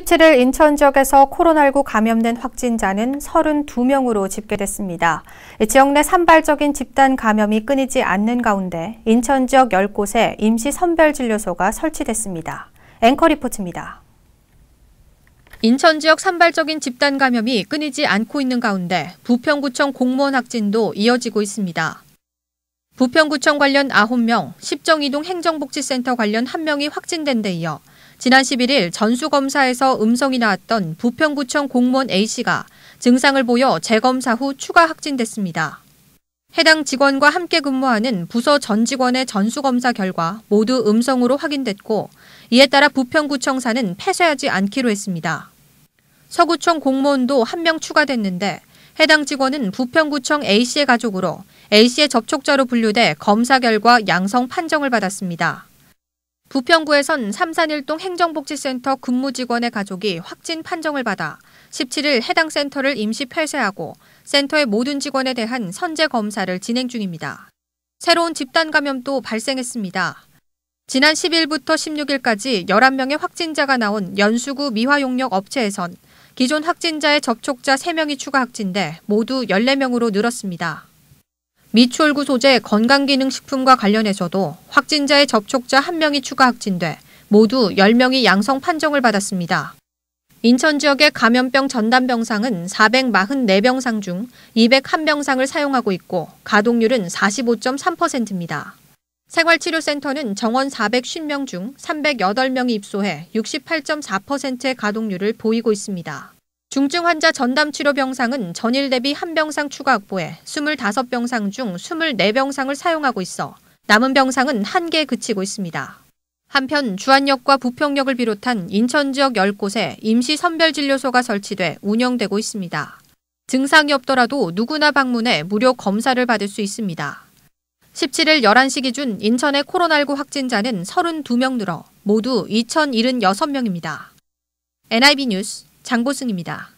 17일 인천 지역에서 코로나19 감염된 확진자는 32명으로 집계됐습니다. 지역 내 산발적인 집단 감염이 끊이지 않는 가운데 인천 지역 10곳에 임시 선별진료소가 설치됐습니다. 앵커 리포트입니다. 인천 지역 산발적인 집단 감염이 끊이지 않고 있는 가운데 부평구청 공무원 확진도 이어지고 있습니다. 부평구청 관련 9명, 십정이동 행정복지센터 관련 1명이 확진된 데 이어 지난 11일 전수검사에서 음성이 나왔던 부평구청 공무원 A씨가 증상을 보여 재검사 후 추가 확진됐습니다. 해당 직원과 함께 근무하는 부서 전 직원의 전수검사 결과 모두 음성으로 확인됐고 이에 따라 부평구청사는 폐쇄하지 않기로 했습니다. 서구청 공무원도 한 명 추가됐는데 해당 직원은 부평구청 A씨의 가족으로 A씨의 접촉자로 분류돼 검사 결과 양성 판정을 받았습니다. 부평구에선 삼산일동 행정복지센터 근무 직원의 가족이 확진 판정을 받아 17일 해당 센터를 임시 폐쇄하고 센터의 모든 직원에 대한 선제 검사를 진행 중입니다. 새로운 집단 감염도 발생했습니다. 지난 10일부터 16일까지 11명의 확진자가 나온 연수구 미화용역 업체에선 기존 확진자의 접촉자 3명이 추가 확진돼 모두 14명으로 늘었습니다. 미추홀구 소재 건강기능식품과 관련해서도 확진자의 접촉자 1명이 추가 확진돼 모두 10명이 양성 판정을 받았습니다. 인천 지역의 감염병 전담 병상은 444병상 중 201병상을 사용하고 있고 가동률은 45.3%입니다. 생활치료센터는 정원 450명 중 308명이 입소해 68.4%의 가동률을 보이고 있습니다. 중증 환자 전담 치료 병상은 전일 대비 한 병상 추가 확보해 25병상 중 24병상을 사용하고 있어 남은 병상은 한개에 그치고 있습니다. 한편 주한역과 부평역을 비롯한 인천 지역 10곳에 임시 선별 진료소가 설치돼 운영되고 있습니다. 증상이 없더라도 누구나 방문해 무료 검사를 받을 수 있습니다. 17일 11시 기준 인천의 코로나19 확진자는 32명 늘어 모두 2,076명입니다. NIB 뉴스 장보승입니다.